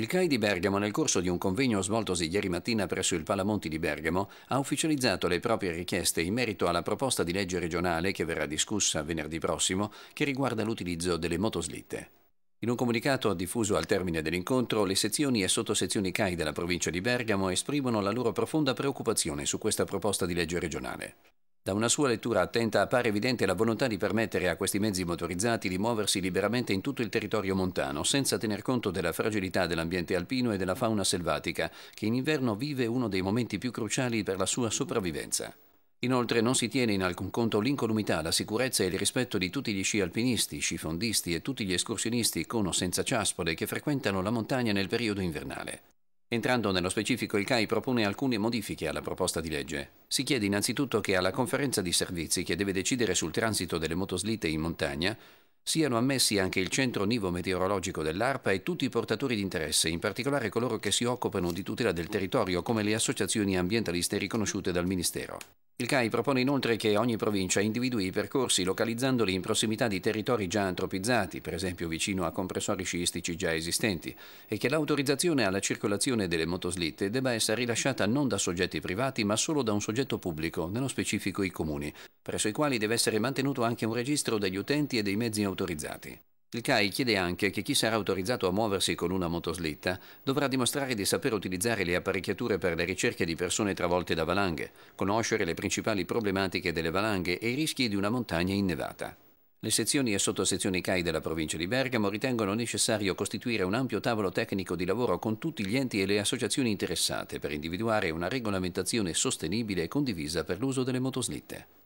Il CAI di Bergamo, nel corso di un convegno svoltosi ieri mattina presso il Palamonti di Bergamo, ha ufficializzato le proprie richieste in merito alla proposta di legge regionale che verrà discussa venerdì prossimo, che riguarda l'utilizzo delle motoslitte. In un comunicato diffuso al termine dell'incontro, le sezioni e sottosezioni CAI della provincia di Bergamo esprimono la loro profonda preoccupazione su questa proposta di legge regionale. Da una sua lettura attenta appare evidente la volontà di permettere a questi mezzi motorizzati di muoversi liberamente in tutto il territorio montano, senza tener conto della fragilità dell'ambiente alpino e della fauna selvatica, che in inverno vive uno dei momenti più cruciali per la sua sopravvivenza. Inoltre non si tiene in alcun conto l'incolumità, la sicurezza e il rispetto di tutti gli sci alpinisti, sci fondisti e tutti gli escursionisti con o senza ciaspole che frequentano la montagna nel periodo invernale. Entrando nello specifico, il CAI propone alcune modifiche alla proposta di legge. Si chiede innanzitutto che alla conferenza di servizi che deve decidere sul transito delle motoslitte in montagna siano ammessi anche il centro nivo meteorologico dell'ARPA e tutti i portatori di interesse, in particolare coloro che si occupano di tutela del territorio come le associazioni ambientaliste riconosciute dal Ministero. Il CAI propone inoltre che ogni provincia individui i percorsi localizzandoli in prossimità di territori già antropizzati, per esempio vicino a compressori sciistici già esistenti, e che l'autorizzazione alla circolazione delle motoslitte debba essere rilasciata non da soggetti privati ma solo da un soggetto pubblico, nello specifico i comuni, presso i quali deve essere mantenuto anche un registro degli utenti e dei mezzi autorizzati. Il CAI chiede anche che chi sarà autorizzato a muoversi con una motoslitta dovrà dimostrare di saper utilizzare le apparecchiature per le ricerche di persone travolte da valanghe, conoscere le principali problematiche delle valanghe e i rischi di una montagna innevata. Le sezioni e sottosezioni CAI della provincia di Bergamo ritengono necessario costituire un ampio tavolo tecnico di lavoro con tutti gli enti e le associazioni interessate per individuare una regolamentazione sostenibile e condivisa per l'uso delle motoslitte.